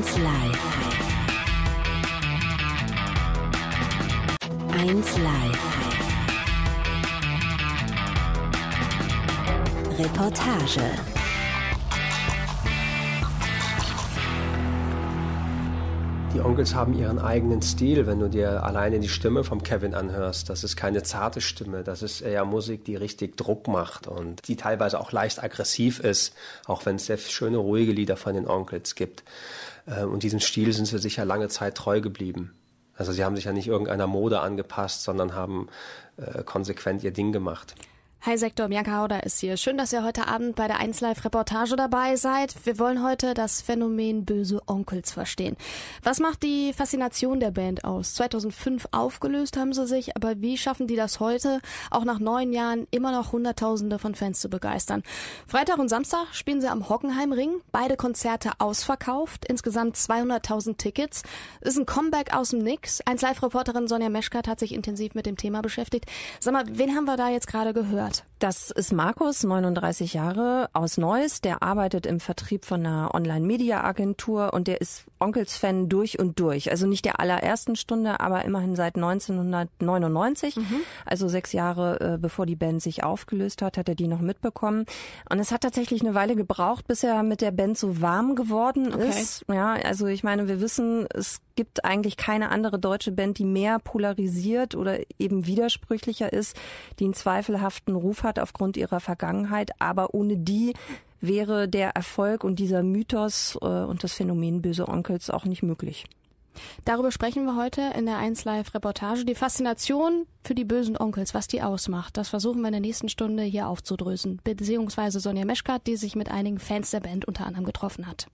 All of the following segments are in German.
1 Live. 1 Live. Reportage. Die Onkels haben ihren eigenen Stil, wenn du dir alleine die Stimme vom Kevin anhörst. Das ist keine zarte Stimme, das ist eher Musik, die richtig Druck macht und die teilweise auch leicht aggressiv ist, auch wenn es sehr schöne, ruhige Lieder von den Onkels gibt. Äh, und diesem Stil sind sie sicher lange Zeit treu geblieben. Also sie haben sich ja nicht irgendeiner Mode angepasst, sondern haben äh, konsequent ihr Ding gemacht. Hi Sektor, Bianca Hauder ist hier. Schön, dass ihr heute Abend bei der 1Live Reportage dabei seid. Wir wollen heute das Phänomen böse Onkels verstehen. Was macht die Faszination der Band aus? 2005 aufgelöst haben sie sich, aber wie schaffen die das heute, auch nach neun Jahren immer noch Hunderttausende von Fans zu begeistern? Freitag und Samstag spielen sie am Hockenheimring, beide Konzerte ausverkauft, insgesamt 200.000 Tickets. Ist ein Comeback aus dem Nix. 1Live Reporterin Sonja Meschkat hat sich intensiv mit dem Thema beschäftigt. Sag mal, wen haben wir da jetzt gerade gehört? Monat. Das ist Markus, 39 Jahre, aus Neuss. Der arbeitet im Vertrieb von einer Online-Media-Agentur und der ist Onkels-Fan durch und durch. Also nicht der allerersten Stunde, aber immerhin seit 1999. Mhm. Also sechs Jahre äh, bevor die Band sich aufgelöst hat, hat er die noch mitbekommen. Und es hat tatsächlich eine Weile gebraucht, bis er mit der Band so warm geworden okay. ist. Ja, also ich meine, wir wissen, es gibt eigentlich keine andere deutsche Band, die mehr polarisiert oder eben widersprüchlicher ist, die einen zweifelhaften Ruf hat aufgrund ihrer Vergangenheit. Aber ohne die wäre der Erfolg und dieser Mythos äh, und das Phänomen böse Onkels auch nicht möglich. Darüber sprechen wir heute in der 1 Live Reportage. Die Faszination für die bösen Onkels, was die ausmacht, das versuchen wir in der nächsten Stunde hier aufzudrösen. Beziehungsweise Sonja Meschkat, die sich mit einigen Fans der Band unter anderem getroffen hat.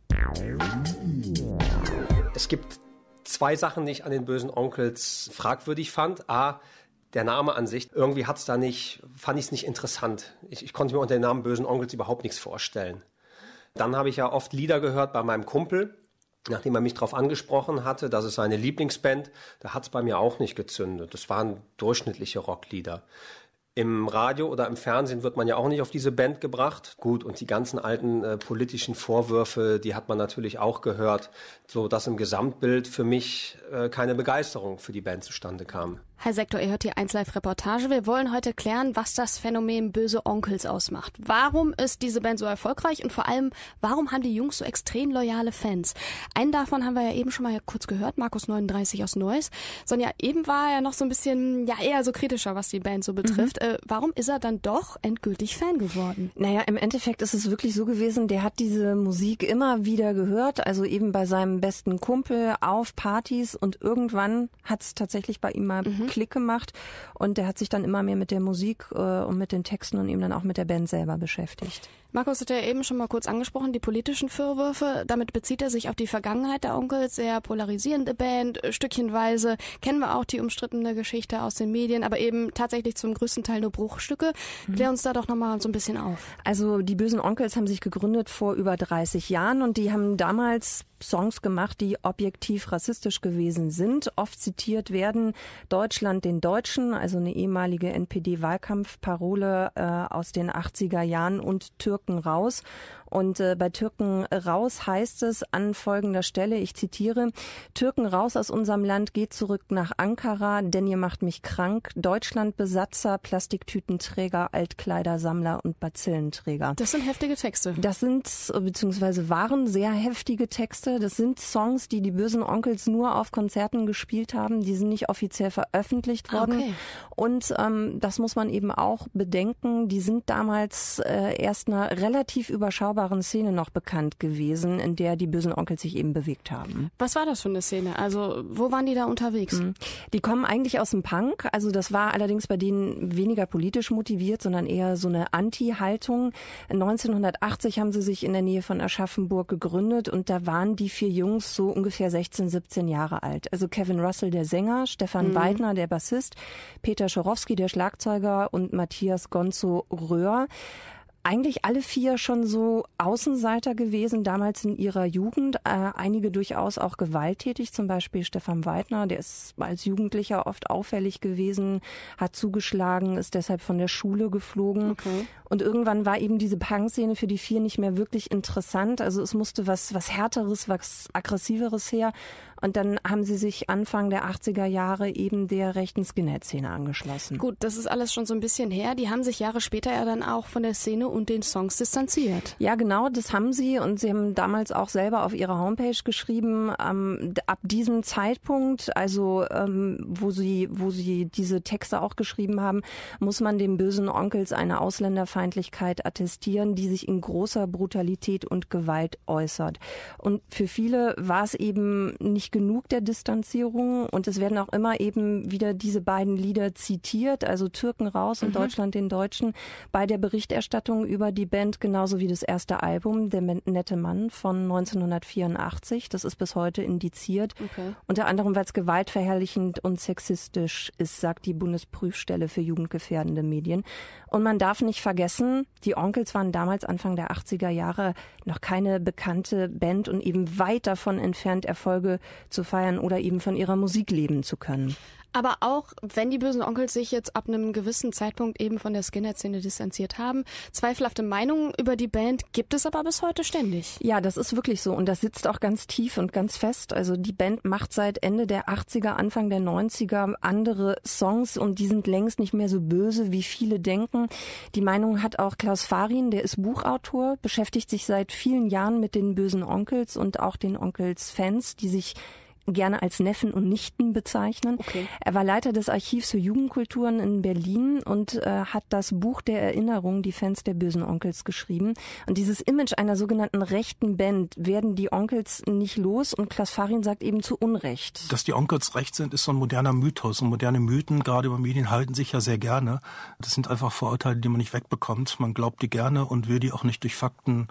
Es gibt zwei Sachen, die ich an den bösen Onkels fragwürdig fand. A, der Name an sich, irgendwie hat's da nicht, fand ich es nicht interessant. Ich, ich konnte mir unter dem Namen Bösen Onkels überhaupt nichts vorstellen. Dann habe ich ja oft Lieder gehört bei meinem Kumpel, nachdem er mich darauf angesprochen hatte, dass es seine Lieblingsband, da hat es bei mir auch nicht gezündet. Das waren durchschnittliche Rocklieder. Im Radio oder im Fernsehen wird man ja auch nicht auf diese Band gebracht. Gut, und die ganzen alten äh, politischen Vorwürfe, die hat man natürlich auch gehört, so dass im Gesamtbild für mich äh, keine Begeisterung für die Band zustande kam. Herr Sektor, ihr hört die 1 Live Reportage. Wir wollen heute klären, was das Phänomen böse Onkels ausmacht. Warum ist diese Band so erfolgreich und vor allem, warum haben die Jungs so extrem loyale Fans? Einen davon haben wir ja eben schon mal kurz gehört, Markus 39 aus Neuss. Sonja, eben war er noch so ein bisschen, ja, eher so kritischer, was die Band so mhm. betrifft. Mhm. Äh, warum ist er dann doch endgültig Fan geworden? Naja, im Endeffekt ist es wirklich so gewesen, der hat diese Musik immer wieder gehört, also eben bei seinem besten Kumpel auf Partys und irgendwann hat es tatsächlich bei ihm mal mhm mhm. Klick gemacht und der hat sich dann immer mehr mit der Musik äh, und mit den Texten und eben dann auch mit der Band selber beschäftigt. Markus hat ja eben schon mal kurz angesprochen, die politischen Vorwürfe. Damit bezieht er sich auf die Vergangenheit der Onkel, sehr polarisierende Band, äh, stückchenweise. Kennen wir auch die umstrittene Geschichte aus den Medien, aber eben tatsächlich zum größten Teil nur Bruchstücke. Mhm. Klär uns da doch nochmal so ein bisschen auf. Also die bösen Onkels haben sich gegründet vor über 30 Jahren und die haben damals Songs gemacht, die objektiv rassistisch gewesen sind. Oft zitiert werden Deutschland den Deutschen, also eine ehemalige NPD-Wahlkampfparole äh, aus den 80er Jahren und Türken raus. Und äh, bei Türken raus heißt es an folgender Stelle, ich zitiere, Türken raus aus unserem Land, geht zurück nach Ankara, denn ihr macht mich krank. Deutschland Besatzer, Plastiktütenträger, Altkleidersammler und Bazillenträger. Das sind heftige Texte. Das sind, beziehungsweise waren sehr heftige Texte. Das sind Songs, die die bösen Onkels nur auf Konzerten gespielt haben. Die sind nicht offiziell veröffentlicht ah, worden. Okay. Und ähm, das muss man eben auch bedenken. Die sind damals äh, erst einer relativ überschaubaren überschaubaren Szene noch bekannt gewesen, in der die bösen Onkels sich eben bewegt haben. Was war das für eine Szene? Also wo waren die da unterwegs? Mhm. Die kommen eigentlich aus dem Punk. Also das war allerdings bei denen weniger politisch motiviert, sondern eher so eine Anti-Haltung. 1980 haben sie sich in der Nähe von Aschaffenburg gegründet und da waren die vier Jungs so ungefähr 16, 17 Jahre alt. Also Kevin Russell, der Sänger, Stefan mhm. Weidner, der Bassist, Peter Schorowski, der Schlagzeuger und Matthias Gonzo Röhr eigentlich alle vier schon so Außenseiter gewesen, damals in ihrer Jugend. Äh, einige durchaus auch gewalttätig, zum Beispiel Stefan Weidner, der ist als Jugendlicher oft auffällig gewesen, hat zugeschlagen, ist deshalb von der Schule geflogen. Okay. Und irgendwann war eben diese Punk-Szene für die vier nicht mehr wirklich interessant. Also es musste was, was Härteres, was Aggressiveres her. Und dann haben sie sich Anfang der 80er Jahre eben der rechten Skinhead-Szene angeschlossen. Gut, das ist alles schon so ein bisschen her. Die haben sich Jahre später ja dann auch von der Szene und den Songs distanziert. Ja, genau, das haben sie. Und sie haben damals auch selber auf ihrer Homepage geschrieben, ähm, ab diesem Zeitpunkt, also ähm, wo, sie, wo sie diese Texte auch geschrieben haben, muss man den bösen Onkels eine Ausländerfeindlichkeit attestieren, die sich in großer Brutalität und Gewalt äußert. Und für viele war es eben nicht nicht genug der Distanzierung und es werden auch immer eben wieder diese beiden Lieder zitiert, also Türken raus und mhm. Deutschland den Deutschen, bei der Berichterstattung über die Band, genauso wie das erste Album, Der nette Mann von 1984. Das ist bis heute indiziert. Okay. Unter anderem, weil es gewaltverherrlichend und sexistisch ist, sagt die Bundesprüfstelle für jugendgefährdende Medien. Und man darf nicht vergessen, die Onkels waren damals Anfang der 80er Jahre noch keine bekannte Band und eben weit davon entfernt, Erfolge zu feiern oder eben von ihrer Musik leben zu können. Aber auch wenn die bösen Onkels sich jetzt ab einem gewissen Zeitpunkt eben von der Skinhead-Szene distanziert haben, zweifelhafte Meinungen über die Band gibt es aber bis heute ständig. Ja, das ist wirklich so und das sitzt auch ganz tief und ganz fest. Also die Band macht seit Ende der 80er, Anfang der 90er andere Songs und die sind längst nicht mehr so böse, wie viele denken. Die Meinung hat auch Klaus Farin, der ist Buchautor, beschäftigt sich seit vielen Jahren mit den bösen Onkels und auch den Onkels-Fans, die sich gerne als Neffen und Nichten bezeichnen. Okay. Er war Leiter des Archivs für Jugendkulturen in Berlin und äh, hat das Buch der Erinnerung, die Fans der bösen Onkels, geschrieben. Und dieses Image einer sogenannten rechten Band werden die Onkels nicht los und Klaas Farin sagt eben zu Unrecht. Dass die Onkels rechts sind, ist so ein moderner Mythos. Und moderne Mythen, gerade über Medien, halten sich ja sehr gerne. Das sind einfach Vorurteile, die man nicht wegbekommt. Man glaubt die gerne und will die auch nicht durch Fakten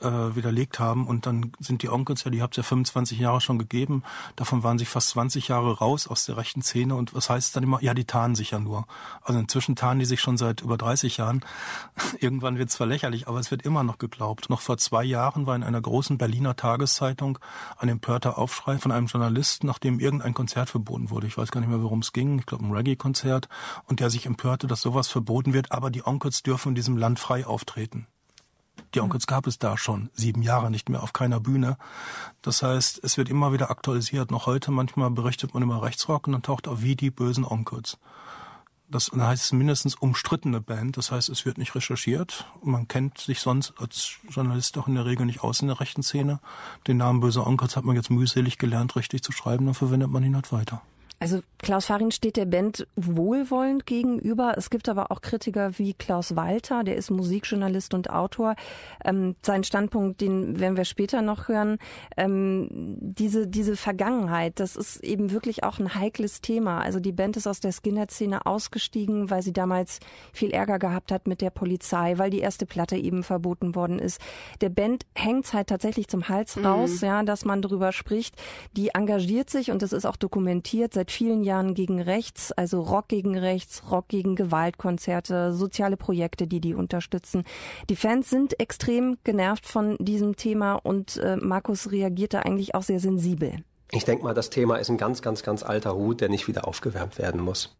äh, widerlegt haben. Und dann sind die Onkels ja, die habt ihr ja 25 Jahre schon gegeben. Davon waren sich fast 20 Jahre raus aus der rechten Szene. Und was heißt es dann immer? Ja, die tarnen sich ja nur. Also inzwischen tarnen die sich schon seit über 30 Jahren. Irgendwann wird es zwar lächerlich, aber es wird immer noch geglaubt. Noch vor zwei Jahren war in einer großen Berliner Tageszeitung ein empörter Aufschrei von einem Journalisten, nachdem irgendein Konzert verboten wurde. Ich weiß gar nicht mehr, worum es ging. Ich glaube, ein Reggae-Konzert. Und der sich empörte, dass sowas verboten wird. Aber die Onkels dürfen in diesem Land frei auftreten. Die Onkels gab es da schon sieben Jahre nicht mehr auf keiner Bühne. Das heißt, es wird immer wieder aktualisiert. Noch heute manchmal berichtet man über Rechtsrock und dann taucht auf wie die bösen Onkels. Das heißt es ist mindestens umstrittene Band. Das heißt, es wird nicht recherchiert. Man kennt sich sonst als Journalist auch in der Regel nicht aus in der rechten Szene. Den Namen Böse Onkels hat man jetzt mühselig gelernt, richtig zu schreiben. Dann verwendet man ihn halt weiter. Also Klaus Farin steht der Band wohlwollend gegenüber. Es gibt aber auch Kritiker wie Klaus Walter, der ist Musikjournalist und Autor. Ähm, sein Standpunkt, den werden wir später noch hören. Ähm, diese, diese Vergangenheit, das ist eben wirklich auch ein heikles Thema. Also die Band ist aus der Skinhead-Szene ausgestiegen, weil sie damals viel Ärger gehabt hat mit der Polizei, weil die erste Platte eben verboten worden ist. Der Band hängt es halt tatsächlich zum Hals mhm. raus, mhm. ja, dass man darüber spricht. Die engagiert sich und das ist auch dokumentiert seit seit vielen Jahren gegen rechts, also Rock gegen rechts, Rock gegen Gewaltkonzerte, soziale Projekte, die die unterstützen. Die Fans sind extrem genervt von diesem Thema und äh, Markus reagierte eigentlich auch sehr sensibel. Ich denke mal, das Thema ist ein ganz, ganz, ganz alter Hut, der nicht wieder aufgewärmt werden muss.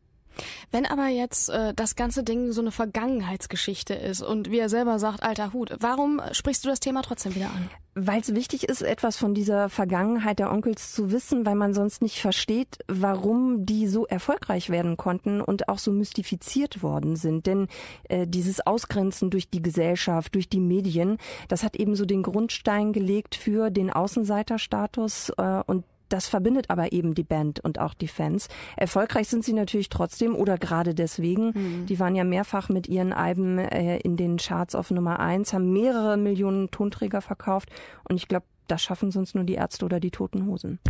Wenn aber jetzt äh, das ganze Ding so eine Vergangenheitsgeschichte ist und wie er selber sagt, alter Hut, warum sprichst du das Thema trotzdem wieder an? Weil es wichtig ist, etwas von dieser Vergangenheit der Onkels zu wissen, weil man sonst nicht versteht, warum die so erfolgreich werden konnten und auch so mystifiziert worden sind. Denn äh, dieses Ausgrenzen durch die Gesellschaft, durch die Medien, das hat eben so den Grundstein gelegt für den Außenseiterstatus äh, und das verbindet aber eben die Band und auch die Fans. Erfolgreich sind sie natürlich trotzdem oder gerade deswegen. Mhm. Die waren ja mehrfach mit ihren Alben äh, in den Charts auf Nummer eins, haben mehrere Millionen Tonträger verkauft und ich glaube, das schaffen sonst nur die Ärzte oder die Toten Hosen.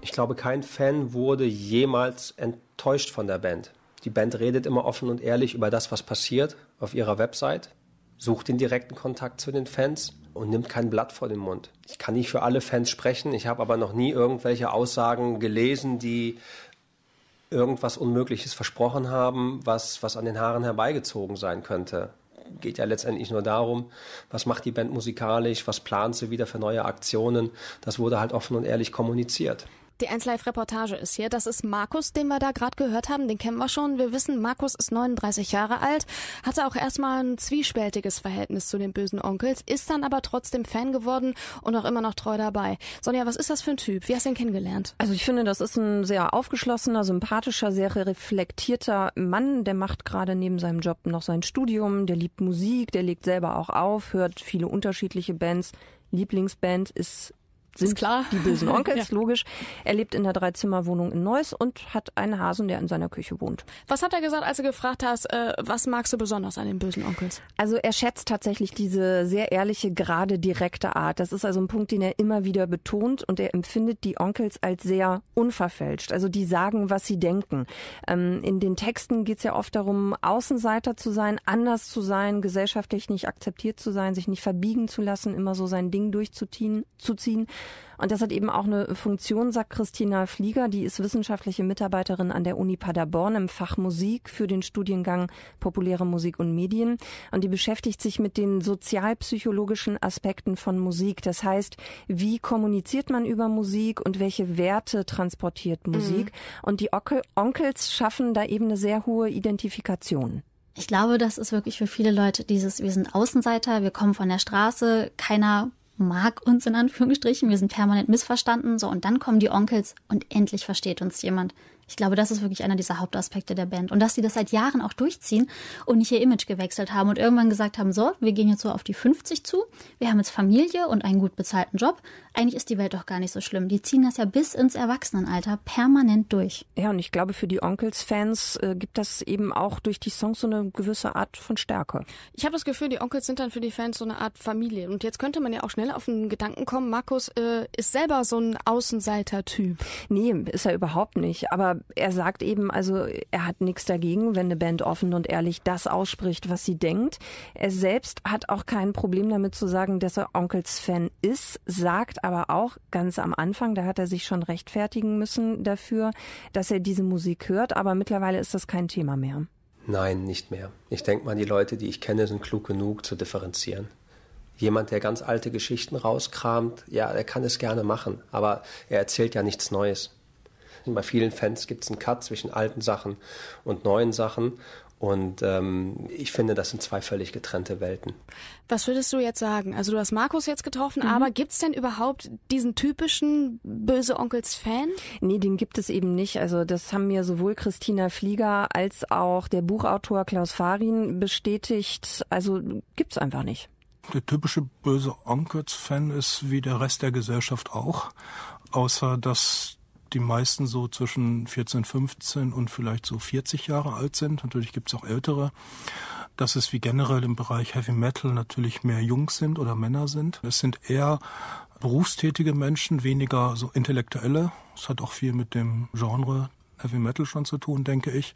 Ich glaube, kein Fan wurde jemals enttäuscht von der Band. Die Band redet immer offen und ehrlich über das, was passiert auf ihrer Website, sucht den direkten Kontakt zu den Fans und nimmt kein Blatt vor den Mund. Ich kann nicht für alle Fans sprechen, ich habe aber noch nie irgendwelche Aussagen gelesen, die irgendwas Unmögliches versprochen haben, was, was an den Haaren herbeigezogen sein könnte. Geht ja letztendlich nur darum, was macht die Band musikalisch, was plant sie wieder für neue Aktionen. Das wurde halt offen und ehrlich kommuniziert. Die 1 Live Reportage ist hier. Das ist Markus, den wir da gerade gehört haben. Den kennen wir schon. Wir wissen, Markus ist 39 Jahre alt, hatte auch erstmal ein zwiespältiges Verhältnis zu den bösen Onkels, ist dann aber trotzdem Fan geworden und auch immer noch treu dabei. Sonja, was ist das für ein Typ? Wie hast du ihn kennengelernt? Also ich finde, das ist ein sehr aufgeschlossener, sympathischer, sehr reflektierter Mann. Der macht gerade neben seinem Job noch sein Studium. Der liebt Musik, der legt selber auch auf, hört viele unterschiedliche Bands. Lieblingsband ist sind klar. die bösen Onkels, ja. logisch. Er lebt in der Dreizimmerwohnung in Neuss und hat einen Hasen, der in seiner Küche wohnt. Was hat er gesagt, als du gefragt hast, äh, was magst du besonders an den bösen Onkels? Also er schätzt tatsächlich diese sehr ehrliche, gerade, direkte Art. Das ist also ein Punkt, den er immer wieder betont und er empfindet die Onkels als sehr unverfälscht. Also die sagen, was sie denken. Ähm, in den Texten geht es ja oft darum, Außenseiter zu sein, anders zu sein, gesellschaftlich nicht akzeptiert zu sein, sich nicht verbiegen zu lassen, immer so sein Ding durchzuziehen. Zu ziehen. Und das hat eben auch eine Funktion, sagt Christina Flieger, die ist wissenschaftliche Mitarbeiterin an der Uni Paderborn im Fach Musik für den Studiengang Populäre Musik und Medien. Und die beschäftigt sich mit den sozialpsychologischen Aspekten von Musik. Das heißt, wie kommuniziert man über Musik und welche Werte transportiert mhm. Musik? Mhm. Und die Onkels schaffen da eben eine sehr hohe Identifikation. Ich glaube, das ist wirklich für viele Leute dieses, wir sind Außenseiter, wir kommen von der Straße, keiner mag uns in Anführungsstrichen, wir sind permanent missverstanden, so und dann kommen die Onkels und endlich versteht uns jemand. Ich glaube, das ist wirklich einer dieser Hauptaspekte der Band. Und dass sie das seit Jahren auch durchziehen und nicht ihr Image gewechselt haben und irgendwann gesagt haben, so, wir gehen jetzt so auf die 50 zu, wir haben jetzt Familie und einen gut bezahlten Job. Eigentlich ist die Welt doch gar nicht so schlimm. Die ziehen das ja bis ins Erwachsenenalter permanent durch. Ja, und ich glaube, für die Onkels-Fans äh, gibt das eben auch durch die Songs so eine gewisse Art von Stärke. Ich habe das Gefühl, die Onkels sind dann für die Fans so eine Art Familie. Und jetzt könnte man ja auch schnell auf den Gedanken kommen, Markus äh, ist selber so ein Außenseiter-Typ. Nee, ist er überhaupt nicht. Aber er sagt eben, also er hat nichts dagegen, wenn eine Band offen und ehrlich das ausspricht, was sie denkt. Er selbst hat auch kein Problem damit zu sagen, dass er Onkels Fan ist, sagt aber auch ganz am Anfang, da hat er sich schon rechtfertigen müssen dafür, dass er diese Musik hört. Aber mittlerweile ist das kein Thema mehr. Nein, nicht mehr. Ich denke mal, die Leute, die ich kenne, sind klug genug zu differenzieren. Jemand, der ganz alte Geschichten rauskramt, ja, er kann es gerne machen, aber er erzählt ja nichts Neues. Bei vielen Fans gibt es einen Cut zwischen alten Sachen und neuen Sachen. Und ähm, ich finde, das sind zwei völlig getrennte Welten. Was würdest du jetzt sagen? Also du hast Markus jetzt getroffen, mhm. aber es denn überhaupt diesen typischen böse Onkels-Fan? Nee, den gibt es eben nicht. Also das haben mir sowohl Christina Flieger als auch der Buchautor Klaus Farin bestätigt. Also gibt es einfach nicht. Der typische böse Onkels-Fan ist wie der Rest der Gesellschaft auch, außer dass die meisten so zwischen 14, 15 und vielleicht so 40 Jahre alt sind. Natürlich gibt es auch ältere. Dass es wie generell im Bereich Heavy Metal natürlich mehr Jungs sind oder Männer sind. Es sind eher berufstätige Menschen, weniger so intellektuelle. Es hat auch viel mit dem Genre Heavy Metal schon zu tun, denke ich.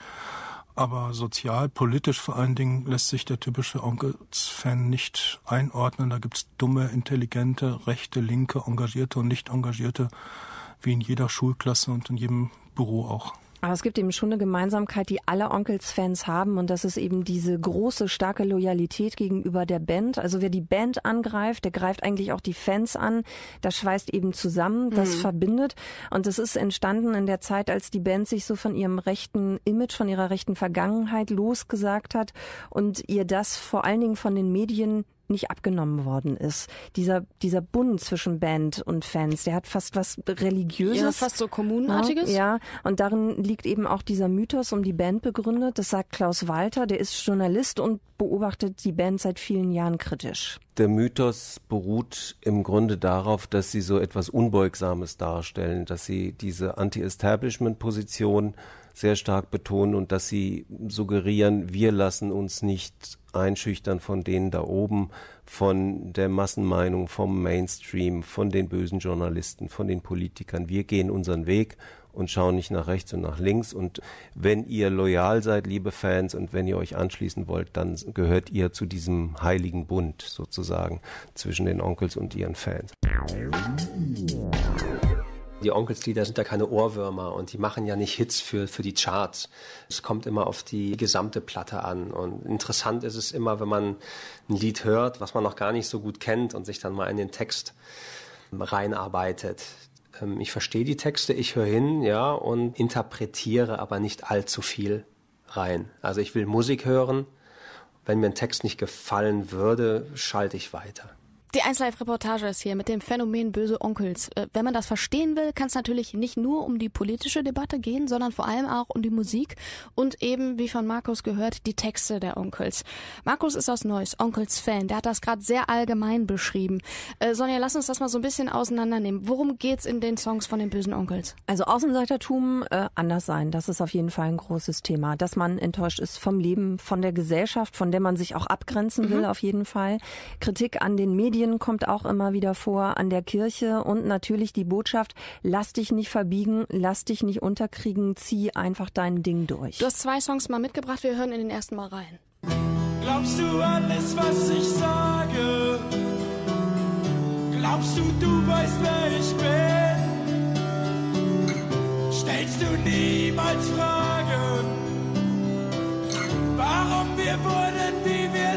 Aber sozial, politisch vor allen Dingen lässt sich der typische Onkels-Fan nicht einordnen. Da gibt's dumme, intelligente, rechte, linke, engagierte und nicht engagierte wie in jeder Schulklasse und in jedem Büro auch. Aber es gibt eben schon eine Gemeinsamkeit, die alle Onkels-Fans haben und das ist eben diese große, starke Loyalität gegenüber der Band. Also wer die Band angreift, der greift eigentlich auch die Fans an. Das schweißt eben zusammen, das mhm. verbindet und das ist entstanden in der Zeit, als die Band sich so von ihrem rechten Image, von ihrer rechten Vergangenheit losgesagt hat und ihr das vor allen Dingen von den Medien nicht abgenommen worden ist. Dieser, dieser Bund zwischen Band und Fans, der hat fast was Religiöses. Ja, fast so Kommunenartiges. Ja, ja, und darin liegt eben auch dieser Mythos um die Band begründet. Das sagt Klaus Walter, der ist Journalist und beobachtet die Band seit vielen Jahren kritisch. Der Mythos beruht im Grunde darauf, dass sie so etwas Unbeugsames darstellen, dass sie diese Anti-Establishment-Position sehr stark betonen und dass sie suggerieren, wir lassen uns nicht einschüchtern von denen da oben, von der Massenmeinung, vom Mainstream, von den bösen Journalisten, von den Politikern. Wir gehen unseren Weg und schauen nicht nach rechts und nach links. Und wenn ihr loyal seid, liebe Fans, und wenn ihr euch anschließen wollt, dann gehört ihr zu diesem heiligen Bund sozusagen zwischen den Onkels und ihren Fans. Die Onkelslieder sind ja keine Ohrwürmer und die machen ja nicht Hits für, für die Charts. Es kommt immer auf die gesamte Platte an. Und interessant ist es immer, wenn man ein Lied hört, was man noch gar nicht so gut kennt und sich dann mal in den Text reinarbeitet. Ähm, ich verstehe die Texte, ich höre hin, ja, und interpretiere aber nicht allzu viel rein. Also ich will Musik hören. Wenn mir ein Text nicht gefallen würde, schalte ich weiter. Die 1Live-Reportage ist hier mit dem Phänomen böse Onkels. Äh, wenn man das verstehen will, kann es natürlich nicht nur um die politische Debatte gehen, sondern vor allem auch um die Musik und eben, wie von Markus gehört, die Texte der Onkels. Markus ist aus Neuss, Onkels-Fan. Der hat das gerade sehr allgemein beschrieben. Äh, Sonja, lass uns das mal so ein bisschen auseinandernehmen. Worum geht's in den Songs von den bösen Onkels? Also Außenseitertum, äh, anders sein, das ist auf jeden Fall ein großes Thema. Dass man enttäuscht ist vom Leben, von der Gesellschaft, von der man sich auch abgrenzen mhm. will, mhm. auf jeden Fall. Kritik an den Medien Medien kommt auch immer wieder vor, an der Kirche und natürlich die Botschaft, lass dich nicht verbiegen, lass dich nicht unterkriegen, zieh einfach dein Ding durch. Du hast zwei Songs mal mitgebracht, wir hören in den ersten mal rein. Glaubst du alles, was ich sage? Glaubst du, du weißt, wer ich bin? Stellst du niemals Fragen, warum wir wurden, wie wir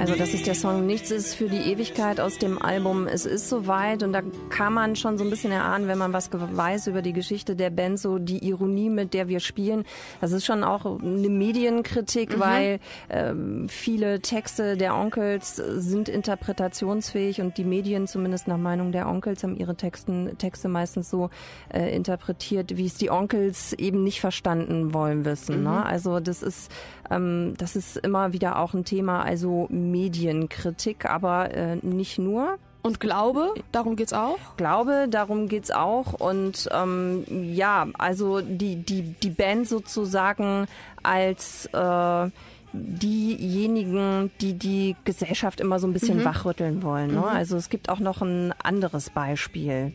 also das ist der Song Nichts ist für die Ewigkeit aus dem Album Es ist soweit und da kann man schon so ein bisschen erahnen, wenn man was weiß über die Geschichte der Band, so die Ironie, mit der wir spielen. Das ist schon auch eine Medienkritik, mhm. weil ähm, viele Texte der Onkels sind interpretationsfähig und die Medien, zumindest nach Meinung der Onkels, haben ihre Texten, Texte meistens so äh, interpretiert, wie es die Onkels eben nicht verstanden wollen wissen. Mhm. Ne? Also das ist, ähm, das ist immer wieder auch ein Thema, also Medienkritik, aber äh, nicht nur. Und Glaube, darum geht's auch? Glaube, darum geht's auch. Und ähm, ja, also die, die, die Band sozusagen als äh, diejenigen, die die Gesellschaft immer so ein bisschen mhm. wachrütteln wollen. Ne? Mhm. Also es gibt auch noch ein anderes Beispiel.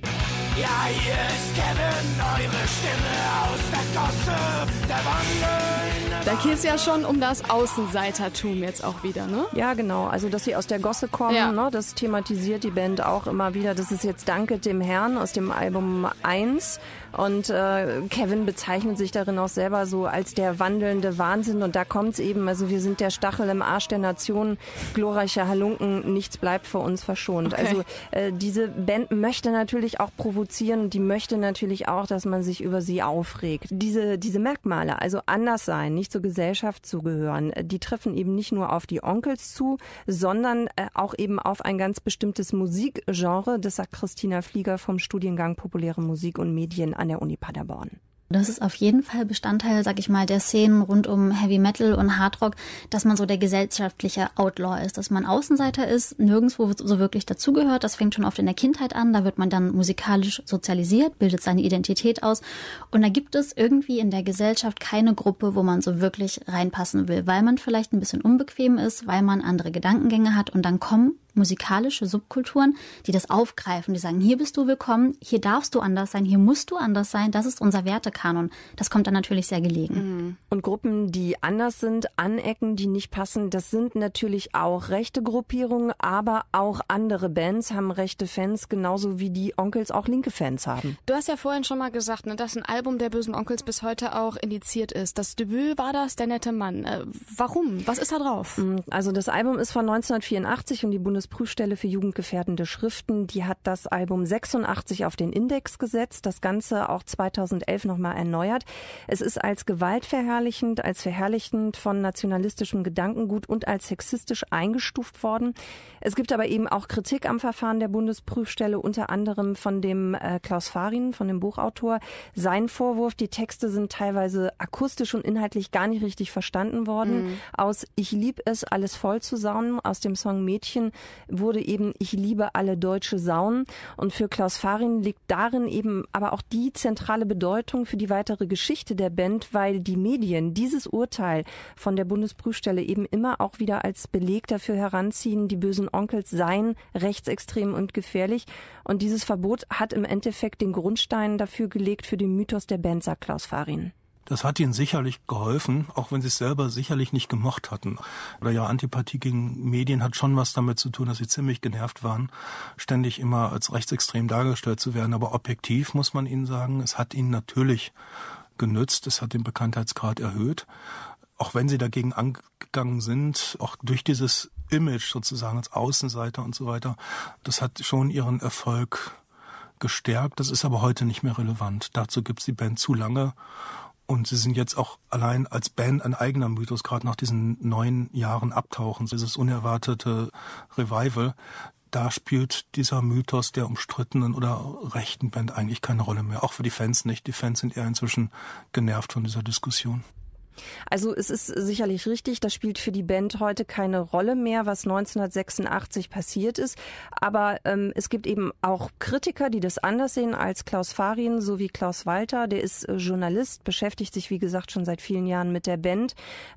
Ja, hier ist Kevin, eure Stimme aus der Gosse, der Wandel. Da geht es ja schon um das Außenseitertum jetzt auch wieder, ne? Ja, genau. Also, dass sie aus der Gosse kommen, ja. ne? das thematisiert die Band auch immer wieder. Das ist jetzt Danke dem Herrn aus dem Album 1 und äh, Kevin bezeichnet sich darin auch selber so als der wandelnde Wahnsinn. Und da kommt's eben. Also wir sind der Stachel im Arsch der Nation, glorreiche Halunken, nichts bleibt vor uns verschont. Okay. Also äh, diese Band möchte natürlich auch provozieren. Die möchte natürlich auch, dass man sich über sie aufregt. Diese, diese Merkmale, also anders sein, nicht zur Gesellschaft zugehören, äh, die treffen eben nicht nur auf die Onkels zu, sondern äh, auch eben auf ein ganz bestimmtes Musikgenre. Das sagt Christina Flieger vom Studiengang Populäre Musik und Medien an der Uni Paderborn. Das ist auf jeden Fall Bestandteil, sag ich mal, der Szenen rund um Heavy Metal und Hard Rock, dass man so der gesellschaftliche Outlaw ist, dass man Außenseiter ist, nirgendwo so wirklich dazugehört. Das fängt schon oft in der Kindheit an. Da wird man dann musikalisch sozialisiert, bildet seine Identität aus. Und da gibt es irgendwie in der Gesellschaft keine Gruppe, wo man so wirklich reinpassen will, weil man vielleicht ein bisschen unbequem ist, weil man andere Gedankengänge hat und dann kommen musikalische Subkulturen, die das aufgreifen, die sagen, hier bist du willkommen, hier darfst du anders sein, hier musst du anders sein, das ist unser Wertekanon. Das kommt dann natürlich sehr gelegen. Mhm. Und Gruppen, die anders sind, anecken, die nicht passen, das sind natürlich auch rechte Gruppierungen, aber auch andere Bands haben rechte Fans, genauso wie die Onkels auch linke Fans haben. Du hast ja vorhin schon mal gesagt, ne, dass ein Album der bösen Onkels bis heute auch indiziert ist. Das Debüt war das, der nette Mann. Äh, warum? Was ist da drauf? Mm, also das Album ist von 1984 und die Bundes Bundesprüfstelle für jugendgefährdende Schriften, die hat das Album 86 auf den Index gesetzt, das Ganze auch 2011 nochmal erneuert. Es ist als gewaltverherrlichend, als verherrlichend von nationalistischem Gedankengut und als sexistisch eingestuft worden. Es gibt aber eben auch Kritik am Verfahren der Bundesprüfstelle, unter anderem von dem äh, Klaus Farin, von dem Buchautor. Sein Vorwurf, die Texte sind teilweise akustisch und inhaltlich gar nicht richtig verstanden worden. Mhm. Aus Ich lieb es, alles voll zu saunen, aus dem Song Mädchen wurde eben Ich liebe alle deutsche Saunen. Und für Klaus Farin liegt darin eben aber auch die zentrale Bedeutung für die weitere Geschichte der Band, weil die Medien dieses Urteil von der Bundesprüfstelle eben immer auch wieder als Beleg dafür heranziehen, die bösen Onkels seien rechtsextrem und gefährlich. Und dieses Verbot hat im Endeffekt den Grundstein dafür gelegt für den Mythos der Band, sagt Klaus Farin. Das hat ihnen sicherlich geholfen, auch wenn sie es selber sicherlich nicht gemocht hatten. Oder ihre Antipathie gegen Medien hat schon was damit zu tun, dass sie ziemlich genervt waren, ständig immer als rechtsextrem dargestellt zu werden. Aber objektiv muss man ihnen sagen, es hat ihnen natürlich genützt, es hat den Bekanntheitsgrad erhöht. Auch wenn sie dagegen angegangen sind, auch durch dieses Image sozusagen als Außenseiter und so weiter, das hat schon ihren Erfolg gestärkt. Das ist aber heute nicht mehr relevant. Dazu gibt's die Band zu lange und sie sind jetzt auch allein als Band ein eigener Mythos, gerade nach diesen neun Jahren Abtauchen, dieses unerwartete Revival. Da spielt dieser Mythos der umstrittenen oder rechten Band eigentlich keine Rolle mehr. Auch für die Fans nicht. Die Fans sind eher inzwischen genervt von dieser Diskussion. Also es ist sicherlich richtig, das spielt für die Band heute keine Rolle mehr, was 1986 passiert ist. Aber ähm, es gibt eben auch Kritiker, die das anders sehen als Klaus Farin, so wie Klaus Walter. Der ist äh, Journalist, beschäftigt sich, wie gesagt, schon seit vielen Jahren mit der Band.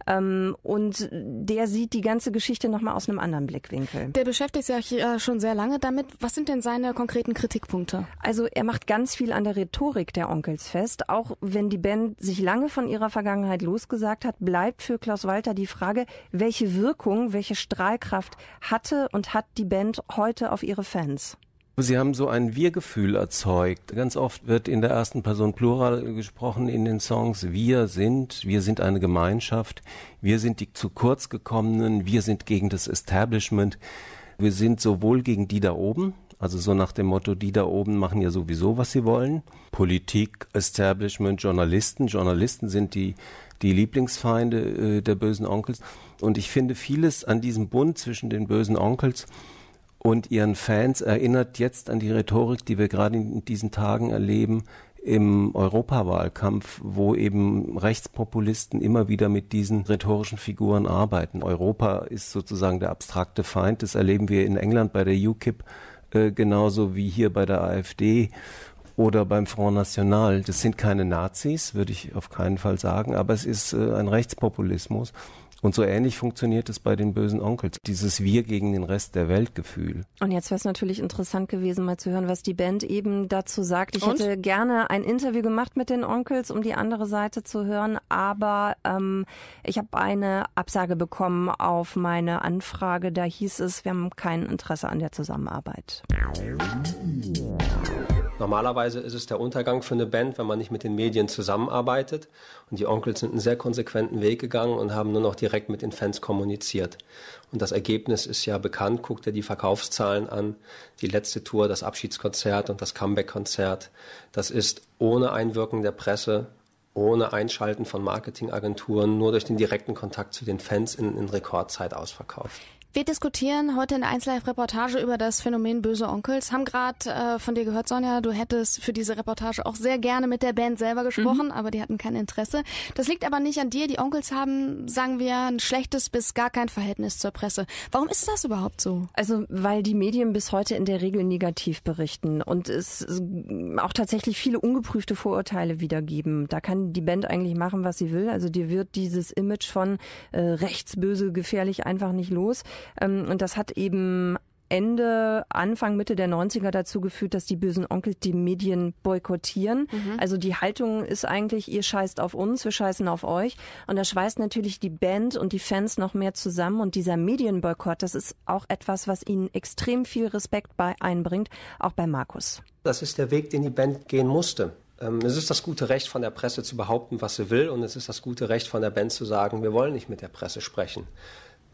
Ähm, und der sieht die ganze Geschichte nochmal aus einem anderen Blickwinkel. Der beschäftigt sich ja äh, schon sehr lange damit. Was sind denn seine konkreten Kritikpunkte? Also er macht ganz viel an der Rhetorik der Onkels fest, auch wenn die Band sich lange von ihrer Vergangenheit los Schönes gesagt hat, bleibt für Klaus Walter die Frage, welche Wirkung, welche Strahlkraft hatte und hat die Band heute auf ihre Fans? Sie haben so ein Wir-Gefühl erzeugt. Ganz oft wird in der ersten Person Plural gesprochen in den Songs. Wir sind, wir sind eine Gemeinschaft, wir sind die zu kurz gekommenen, wir sind gegen das Establishment, wir sind sowohl gegen die da oben, also so nach dem Motto, die da oben machen ja sowieso, was sie wollen. Politik, Establishment, Journalisten. Journalisten sind die die Lieblingsfeinde äh, der bösen Onkels. Und ich finde, vieles an diesem Bund zwischen den bösen Onkels und ihren Fans erinnert jetzt an die Rhetorik, die wir gerade in diesen Tagen erleben im Europawahlkampf, wo eben Rechtspopulisten immer wieder mit diesen rhetorischen Figuren arbeiten. Europa ist sozusagen der abstrakte Feind. Das erleben wir in England bei der UKIP äh, genauso wie hier bei der AfD oder beim Front National. Das sind keine Nazis, würde ich auf keinen Fall sagen, aber es ist äh, ein Rechtspopulismus. Und so ähnlich funktioniert es bei den bösen Onkels, dieses Wir gegen den Rest der Welt Gefühl. Und jetzt wäre es natürlich interessant gewesen, mal zu hören, was die Band eben dazu sagt. Ich Und? hätte gerne ein Interview gemacht mit den Onkels, um die andere Seite zu hören, aber ähm, ich habe eine Absage bekommen auf meine Anfrage. Da hieß es, wir haben kein Interesse an der Zusammenarbeit. Normalerweise ist es der Untergang für eine Band, wenn man nicht mit den Medien zusammenarbeitet. Und die Onkels sind einen sehr konsequenten Weg gegangen und haben nur noch direkt mit den Fans kommuniziert. Und das Ergebnis ist ja bekannt. Guckt ihr die Verkaufszahlen an. Die letzte Tour, das Abschiedskonzert und das Comeback-Konzert. Das ist ohne Einwirken der Presse ohne Einschalten von Marketingagenturen, nur durch den direkten Kontakt zu den Fans in, in Rekordzeit ausverkauft. Wir diskutieren heute in der 1Live-Reportage über das Phänomen böse Onkels. Haben gerade äh, von dir gehört, Sonja, du hättest für diese Reportage auch sehr gerne mit der Band selber mhm. gesprochen, mhm. aber die hatten kein Interesse. Das liegt aber nicht an dir. Die Onkels haben, sagen wir, ein schlechtes bis gar kein Verhältnis zur Presse. Warum ist das überhaupt so? Also, weil die Medien bis heute in der Regel negativ berichten und es auch tatsächlich viele ungeprüfte Vorurteile wiedergeben. Da kann die Band eigentlich machen, was sie will. Also dir wird dieses Image von äh, rechtsböse gefährlich einfach nicht los. Ähm, und das hat eben Ende, Anfang, Mitte der 90er dazu geführt, dass die bösen Onkel die Medien boykottieren. Mhm. Also die Haltung ist eigentlich, ihr scheißt auf uns, wir scheißen auf euch. Und das schweißt natürlich die Band und die Fans noch mehr zusammen. Und dieser Medienboykott, das ist auch etwas, was ihnen extrem viel Respekt bei einbringt, auch bei Markus. Das ist der Weg, den die Band gehen musste. Ähm, es ist das gute Recht von der Presse zu behaupten, was sie will, und es ist das gute Recht von der Band zu sagen, wir wollen nicht mit der Presse sprechen.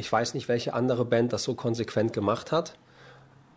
Ich weiß nicht, welche andere Band das so konsequent gemacht hat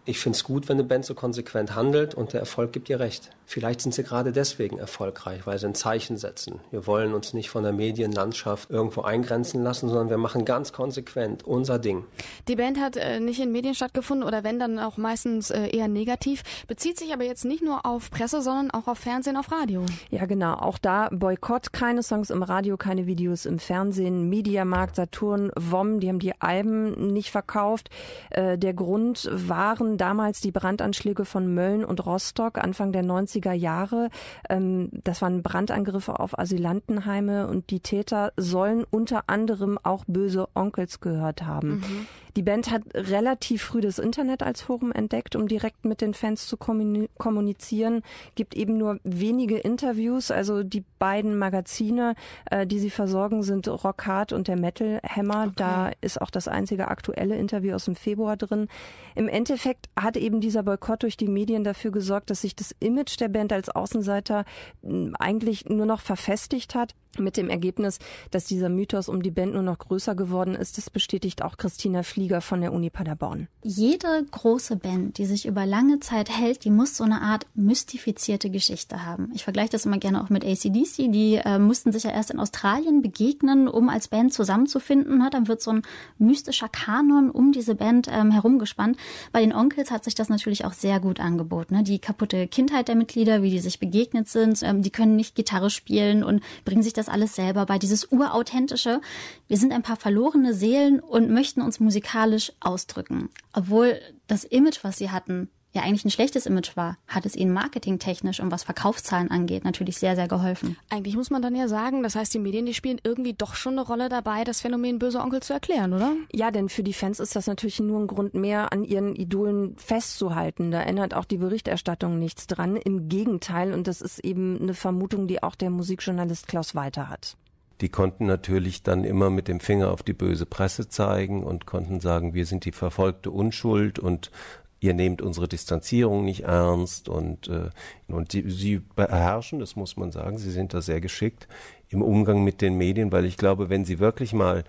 ich finde es gut, wenn eine Band so konsequent handelt und der Erfolg gibt ihr recht. Vielleicht sind sie gerade deswegen erfolgreich, weil sie ein Zeichen setzen. Wir wollen uns nicht von der Medienlandschaft irgendwo eingrenzen lassen, sondern wir machen ganz konsequent unser Ding. Die Band hat äh, nicht in Medien stattgefunden oder wenn, dann auch meistens äh, eher negativ. Bezieht sich aber jetzt nicht nur auf Presse, sondern auch auf Fernsehen, auf Radio. Ja, genau. Auch da Boykott, keine Songs im Radio, keine Videos im Fernsehen. Mediamarkt, Saturn, WOM, die haben die Alben nicht verkauft. Äh, der Grund waren waren damals die Brandanschläge von Mölln und Rostock Anfang der 90er Jahre. Ähm, das waren Brandangriffe auf Asylantenheime und die Täter sollen unter anderem auch böse Onkels gehört haben. Mhm. Die Band hat relativ früh das Internet als Forum entdeckt, um direkt mit den Fans zu kommunizieren, gibt eben nur wenige Interviews. Also die beiden Magazine, äh, die sie versorgen, sind Rock Hard und der Metal Hammer. Okay. Da ist auch das einzige aktuelle Interview aus dem Februar drin. Im Endeffekt hat eben dieser Boykott durch die Medien dafür gesorgt, dass sich das Image der Band als Außenseiter hm, eigentlich nur noch verfestigt hat. Mit dem Ergebnis, dass dieser Mythos um die Band nur noch größer geworden ist, das bestätigt auch Christina Flieger. Flieger von der Uni Paderborn. Jede große Band, die sich über lange Zeit hält, die muss so eine Art mystifizierte Geschichte haben. Ich vergleiche das immer gerne auch mit ACDC. Die äh, mussten sich ja erst in Australien begegnen, um als Band zusammenzufinden. Na, ne? dann wird so ein mystischer Kanon um diese Band ähm, herumgespannt. Bei den Onkels hat sich das natürlich auch sehr gut angeboten. Ne? Die kaputte Kindheit der Mitglieder, wie die sich begegnet sind, ähm, die können nicht Gitarre spielen und bringen sich das alles selber bei. Dieses urauthentische, wir sind ein paar verlorene Seelen und möchten uns musikalisch musikalisch ausdrücken. Obwohl das Image, was sie hatten, ja eigentlich ein schlechtes Image war, hat es ihnen marketingtechnisch und was Verkaufszahlen angeht natürlich sehr, sehr geholfen. Eigentlich muss man dann ja sagen, das heißt, die Medien, die spielen irgendwie doch schon eine Rolle dabei, das Phänomen böse Onkel zu erklären, oder? Ja, denn für die Fans ist das natürlich nur ein Grund mehr, an ihren Idolen festzuhalten. Da ändert auch die Berichterstattung nichts dran. Im Gegenteil, und das ist eben eine Vermutung, die auch der Musikjournalist Klaus Walter hat die konnten natürlich dann immer mit dem Finger auf die böse Presse zeigen und konnten sagen, wir sind die verfolgte Unschuld und ihr nehmt unsere Distanzierung nicht ernst und, äh, und die, sie beherrschen, das muss man sagen, sie sind da sehr geschickt im Umgang mit den Medien, weil ich glaube, wenn sie wirklich mal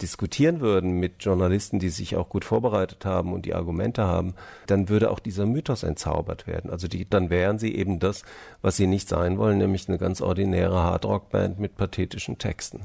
diskutieren würden mit Journalisten, die sich auch gut vorbereitet haben und die Argumente haben, dann würde auch dieser Mythos entzaubert werden. Also die, dann wären sie eben das, was sie nicht sein wollen, nämlich eine ganz ordinäre Hardrock-Band mit pathetischen Texten.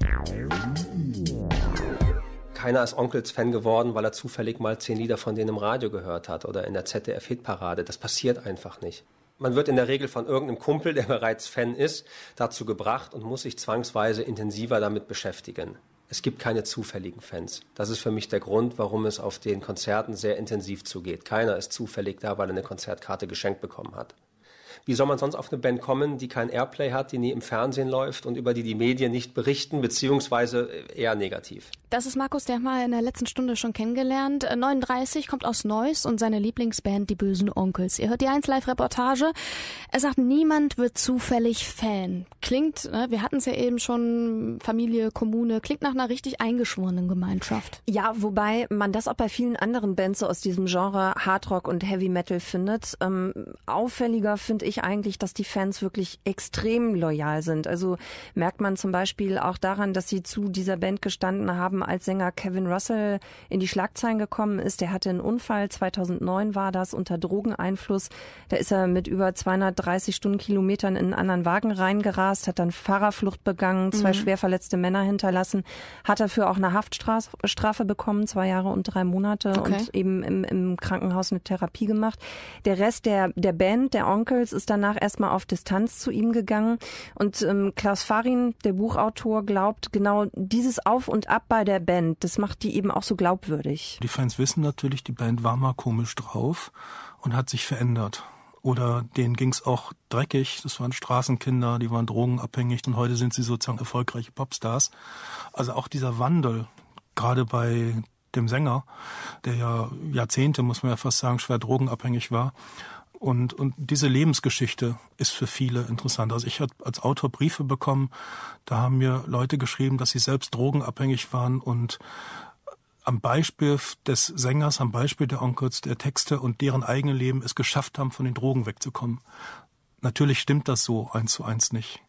Keiner ist Onkels-Fan geworden, weil er zufällig mal zehn Lieder von denen im Radio gehört hat oder in der ZDF-Hitparade. Das passiert einfach nicht. Man wird in der Regel von irgendeinem Kumpel, der bereits Fan ist, dazu gebracht und muss sich zwangsweise intensiver damit beschäftigen es gibt keine zufälligen Fans. Das ist für mich der Grund, warum es auf den Konzerten sehr intensiv zugeht. Keiner ist zufällig da, weil er eine Konzertkarte geschenkt bekommen hat. Wie soll man sonst auf eine Band kommen, die kein Airplay hat, die nie im Fernsehen läuft und über die die Medien nicht berichten, beziehungsweise äh, eher negativ? Das ist Markus, der mal in der letzten Stunde schon kennengelernt. 39 äh, kommt aus Neuss und seine Lieblingsband Die Bösen Onkels. Ihr hört die 1 Live Reportage. Er sagt, niemand wird zufällig Fan. Klingt, ne, wir hatten es ja eben schon, Familie, Kommune, klingt nach einer richtig eingeschworenen Gemeinschaft. Ja, wobei man das auch bei vielen anderen Bands so aus diesem Genre Hardrock und Heavy Metal findet. Ähm, auffälliger finde ich eigentlich, dass die Fans wirklich extrem loyal sind. Also merkt man zum Beispiel auch daran, dass sie zu dieser Band gestanden haben, als Sänger Kevin Russell in die Schlagzeilen gekommen ist. Der hatte einen Unfall, 2009 war das, unter Drogeneinfluss. Da ist er mit über 230 Stundenkilometern in einen anderen Wagen reingerast, hat dann Fahrerflucht begangen, zwei mhm. schwer verletzte Männer hinterlassen, hat dafür auch eine Haftstrafe bekommen, zwei Jahre und drei Monate okay. und eben im, im Krankenhaus eine Therapie gemacht. Der Rest der, der Band, der Onkels, ist danach erstmal auf Distanz zu ihm gegangen. Und ähm, Klaus Farin, der Buchautor, glaubt, genau dieses Auf und Ab bei der Band, das macht die eben auch so glaubwürdig. Die Fans wissen natürlich, die Band war mal komisch drauf und hat sich verändert. Oder denen ging es auch dreckig, das waren Straßenkinder, die waren drogenabhängig und heute sind sie sozusagen erfolgreiche Popstars. Also auch dieser Wandel, gerade bei dem Sänger, der ja Jahrzehnte, muss man ja fast sagen, schwer drogenabhängig war, und, und diese Lebensgeschichte ist für viele interessant. Also ich habe als Autor Briefe bekommen, da haben mir Leute geschrieben, dass sie selbst drogenabhängig waren und am Beispiel des Sängers, am Beispiel der Onkels, der Texte und deren eigenen Leben es geschafft haben, von den Drogen wegzukommen. Natürlich stimmt das so eins zu eins nicht.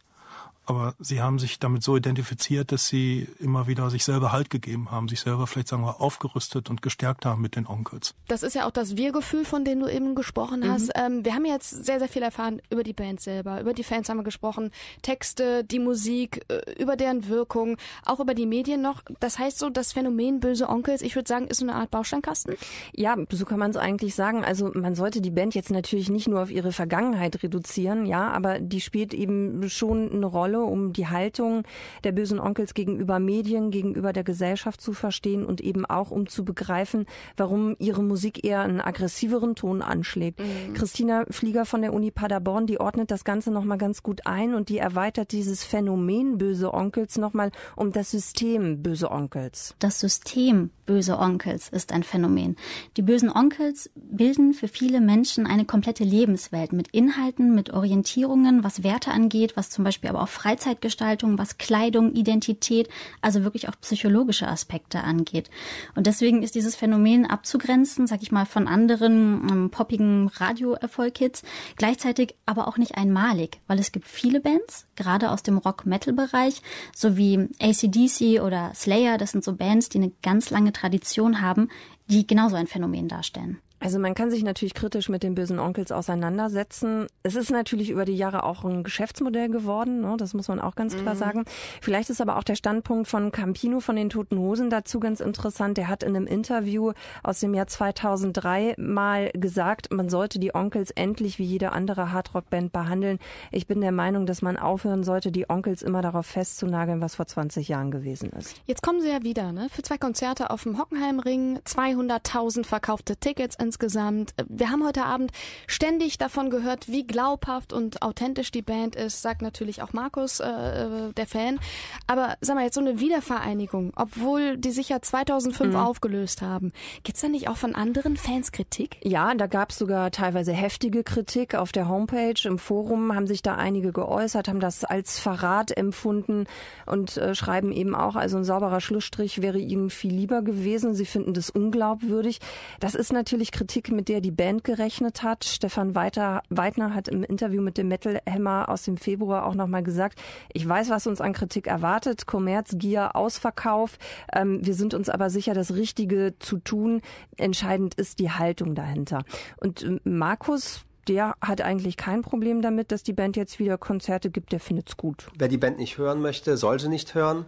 Aber sie haben sich damit so identifiziert, dass sie immer wieder sich selber Halt gegeben haben, sich selber vielleicht sagen wir aufgerüstet und gestärkt haben mit den Onkels. Das ist ja auch das Wir-Gefühl, von dem du eben gesprochen hast. Mhm. Ähm, wir haben jetzt sehr, sehr viel erfahren über die Band selber, über die Fans haben wir gesprochen, Texte, die Musik, äh, über deren Wirkung, auch über die Medien noch. Das heißt so, das Phänomen böse Onkels, ich würde sagen, ist so eine Art Bausteinkasten? Ja, so kann man es eigentlich sagen. Also man sollte die Band jetzt natürlich nicht nur auf ihre Vergangenheit reduzieren, ja, aber die spielt eben schon eine Rolle Rolle, um die Haltung der bösen Onkels gegenüber Medien, gegenüber der Gesellschaft zu verstehen und eben auch um zu begreifen, warum ihre Musik eher einen aggressiveren Ton anschlägt. Mhm. Christina Flieger von der Uni Paderborn, die ordnet das Ganze nochmal ganz gut ein und die erweitert dieses Phänomen böse Onkels nochmal um das System böse Onkels. Das System böse Onkels ist ein Phänomen. Die bösen Onkels bilden für viele Menschen eine komplette Lebenswelt mit Inhalten, mit Orientierungen, was Werte angeht, was zum Beispiel aber auch Freizeitgestaltung, was Kleidung, Identität, also wirklich auch psychologische Aspekte angeht. Und deswegen ist dieses Phänomen abzugrenzen, sag ich mal, von anderen ähm, poppigen Radioerfolg-Hits, gleichzeitig aber auch nicht einmalig, weil es gibt viele Bands, gerade aus dem Rock-Metal-Bereich, sowie ACDC oder Slayer, das sind so Bands, die eine ganz lange Tradition haben, die genauso ein Phänomen darstellen. Also man kann sich natürlich kritisch mit den bösen Onkels auseinandersetzen. Es ist natürlich über die Jahre auch ein Geschäftsmodell geworden, ne? das muss man auch ganz klar mhm. sagen. Vielleicht ist aber auch der Standpunkt von Campino von den Toten Hosen dazu ganz interessant. Der hat in einem Interview aus dem Jahr 2003 mal gesagt, man sollte die Onkels endlich wie jede andere Hardrock-Band behandeln. Ich bin der Meinung, dass man aufhören sollte, die Onkels immer darauf festzunageln, was vor 20 Jahren gewesen ist. Jetzt kommen sie ja wieder, ne? Für zwei Konzerte auf dem Hockenheimring, 200.000 verkaufte Tickets in insgesamt. Wir haben heute Abend ständig davon gehört, wie glaubhaft und authentisch die Band ist, sagt natürlich auch Markus, äh, äh der Fan. Aber sag mal, jetzt so eine Wiedervereinigung, obwohl die sich ja 2005 mhm. aufgelöst haben, gibt's da nicht auch von anderen Fans Kritik? Ja, da gab's sogar teilweise heftige Kritik auf der Homepage, im Forum haben sich da einige geäußert, haben das als Verrat empfunden und äh, schreiben eben auch, also ein sauberer Schlussstrich wäre ihnen viel lieber gewesen. Sie finden das unglaubwürdig. Das ist natürlich Kritik, mit der die Band gerechnet hat. Stefan Weidner hat im Interview mit dem Metal Hammer aus dem Februar auch nochmal gesagt, ich weiß, was uns an Kritik erwartet. Kommerz, Gier, Ausverkauf. Ähm, wir sind uns aber sicher, das Richtige zu tun. Entscheidend ist die Haltung dahinter. Und ähm, Markus, der hat eigentlich kein Problem damit, dass die Band jetzt wieder Konzerte gibt, der findet's gut. Wer die Band nicht hören möchte, soll sie nicht hören.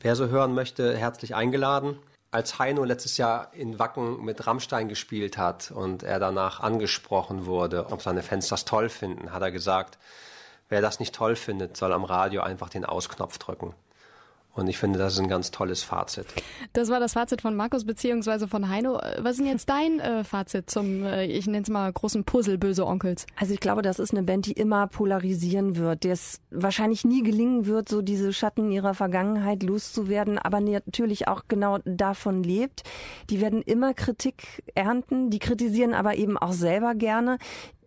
Wer so hören möchte, herzlich eingeladen als Heino letztes Jahr in Wacken mit Rammstein gespielt hat und er danach angesprochen wurde, ob seine Fans das toll finden, hat er gesagt, wer das nicht toll findet, soll am Radio einfach den Ausknopf drücken. Und ich finde, das ist ein ganz tolles Fazit. Das war das Fazit von Markus beziehungsweise von Heino. Äh, was ist denn jetzt dein äh, Fazit zum, äh, ich nenne es mal, großen Puzzle Böse Onkels? Also ich glaube, das ist eine Band, die immer polarisieren wird, der es wahrscheinlich nie gelingen wird, so diese Schatten ihrer Vergangenheit loszuwerden, aber natürlich auch genau davon lebt. Die werden immer Kritik ernten, die kritisieren aber eben auch selber gerne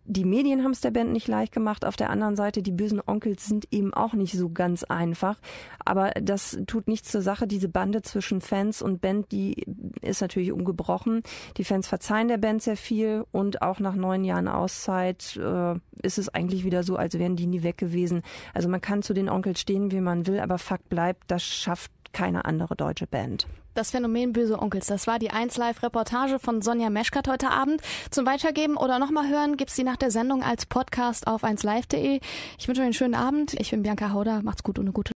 die Medien haben es der Band nicht leicht gemacht. Auf der anderen Seite, die bösen Onkels sind eben auch nicht so ganz einfach. Aber das tut nichts zur Sache. Diese Bande zwischen Fans und Band, die ist natürlich ungebrochen. Die Fans verzeihen der Band sehr viel und auch nach neun Jahren Auszeit äh, ist es eigentlich wieder so, als wären die nie weg gewesen. Also man kann zu den Onkels stehen, wie man will, aber Fakt bleibt, das schafft keine andere deutsche Band. Das Phänomen Böse Onkels, das war die 1Live-Reportage von Sonja Meschkat heute Abend. Zum Weitergeben oder nochmal hören gibt es die nach der Sendung als Podcast auf 1live.de. Ich wünsche euch einen schönen Abend. Ich bin Bianca Hauder. Macht's gut und eine gute